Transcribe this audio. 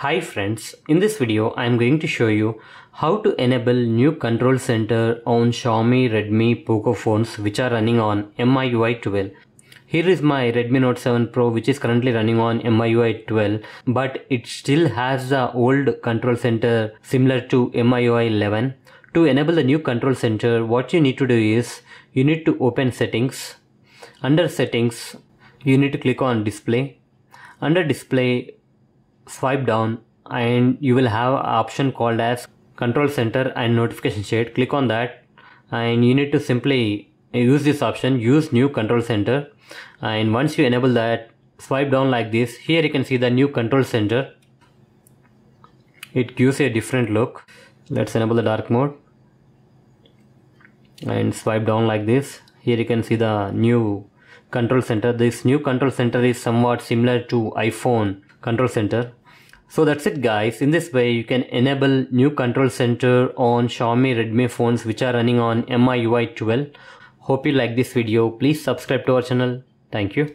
Hi friends, in this video I am going to show you how to enable new control center on Xiaomi, Redmi, Poco phones which are running on MIUI 12. Here is my Redmi Note 7 Pro which is currently running on MIUI 12 but it still has the old control center similar to MIUI 11. To enable the new control center what you need to do is you need to open settings. Under settings you need to click on display. Under display swipe down and you will have option called as control center and notification shade click on that and you need to simply use this option use new control center and once you enable that swipe down like this here you can see the new control center it gives a different look let's enable the dark mode and swipe down like this here you can see the new control center this new control center is somewhat similar to iphone control center so that's it guys in this way you can enable new control center on Xiaomi Redmi phones which are running on MIUI 12 hope you like this video please subscribe to our channel thank you